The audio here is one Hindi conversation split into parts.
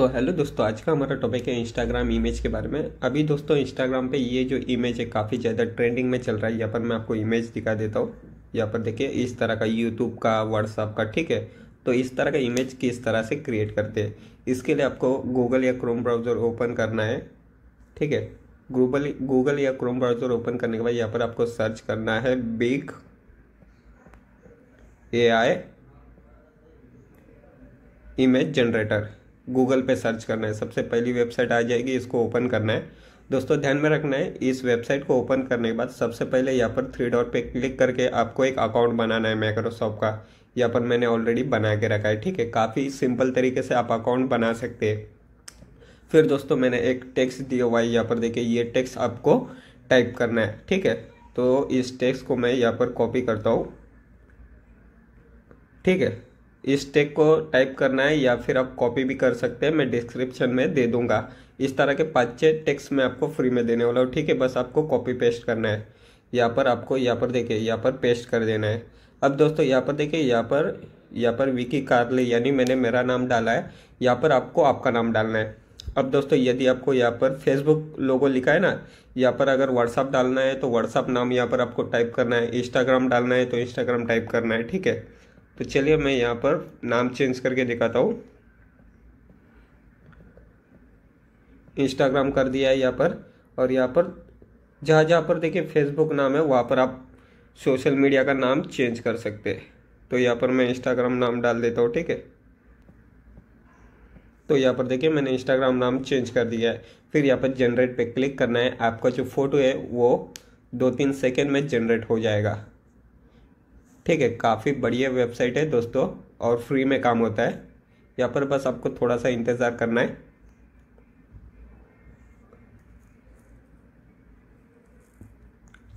तो हेलो दोस्तों आज का हमारा टॉपिक है इंस्टाग्राम इमेज के बारे में अभी दोस्तों इंस्टाग्राम पे ये जो इमेज है काफ़ी ज़्यादा ट्रेंडिंग में चल रहा है यहाँ पर मैं आपको इमेज दिखा देता हूँ यहाँ पर देखिए इस तरह का यूट्यूब का व्हाट्सअप का ठीक है तो इस तरह का इमेज किस तरह से क्रिएट करते हैं इसके लिए आपको गूगल या क्रोम ब्राउज़र ओपन करना है ठीक है गूगल गूगल या क्रोम ब्राउज़र ओपन करने के बाद यहाँ पर आपको सर्च करना है big A I image generator Google पे सर्च करना है सबसे पहली वेबसाइट आ जाएगी इसको ओपन करना है दोस्तों ध्यान में रखना है इस वेबसाइट को ओपन करने के बाद सबसे पहले यहाँ पर थ्री डॉट पे क्लिक करके आपको एक अकाउंट बनाना है माइक्रोसॉफ्ट का यहाँ पर मैंने ऑलरेडी बना के रखा है ठीक है काफ़ी सिंपल तरीके से आप अकाउंट बना सकते हैं फिर दोस्तों मैंने एक टेक्स दिया हुआ है यहाँ पर देखिए ये टेक्स आपको टाइप करना है ठीक है तो इस टेक्स को मैं यहाँ पर कॉपी करता हूँ ठीक है इस टेक को टाइप करना है या फिर आप कॉपी भी कर सकते हैं मैं डिस्क्रिप्शन में दे दूंगा इस तरह के पाँच छः टेक्स मैं आपको फ्री में देने वाला हूँ ठीक है बस आपको कॉपी पेस्ट करना है यहाँ पर आपको यहाँ पर देखिए यहाँ पर पेस्ट कर देना है अब दोस्तों यहाँ पर देखिए यहाँ पर यहाँ पर विकी कार्ले यानी मैंने मेरा नाम डाला है यहाँ पर आपको आपका नाम डालना है अब दोस्तों यदि आपको यहाँ पर फेसबुक लोगो लिखा है ना यहाँ पर अगर व्हाट्सअप डालना है तो व्हाट्सअप नाम यहाँ पर आपको टाइप करना है इंस्टाग्राम डालना है तो इंस्टाग्राम टाइप करना है ठीक है तो चलिए मैं यहाँ पर नाम चेंज करके दिखाता हूँ इंस्टाग्राम कर दिया है यहाँ पर और यहाँ पर जहाँ जहाँ पर देखिए फेसबुक नाम है वहाँ पर आप सोशल मीडिया का नाम चेंज कर सकते हैं तो यहाँ पर मैं इंस्टाग्राम नाम डाल देता हूँ ठीक है तो यहाँ पर देखिए मैंने इंस्टाग्राम नाम चेंज कर दिया है फिर यहाँ पर जनरेट पे क्लिक करना है आपका जो फ़ोटो है वो दो तीन सेकेंड में जनरेट हो जाएगा ठीक है काफ़ी बढ़िया वेबसाइट है दोस्तों और फ्री में काम होता है यहाँ पर बस आपको थोड़ा सा इंतज़ार करना है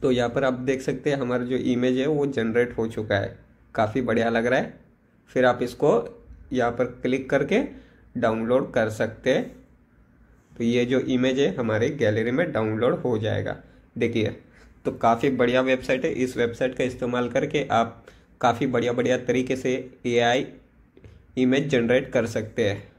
तो यहाँ पर आप देख सकते हैं हमारा जो इमेज है वो जनरेट हो चुका है काफ़ी बढ़िया लग रहा है फिर आप इसको यहाँ पर क्लिक करके डाउनलोड कर सकते हैं तो ये जो इमेज है हमारे गैलरी में डाउनलोड हो जाएगा देखिए तो काफ़ी बढ़िया वेबसाइट है इस वेबसाइट का इस्तेमाल करके आप काफ़ी बढ़िया बढ़िया तरीके से एआई इमेज जनरेट कर सकते हैं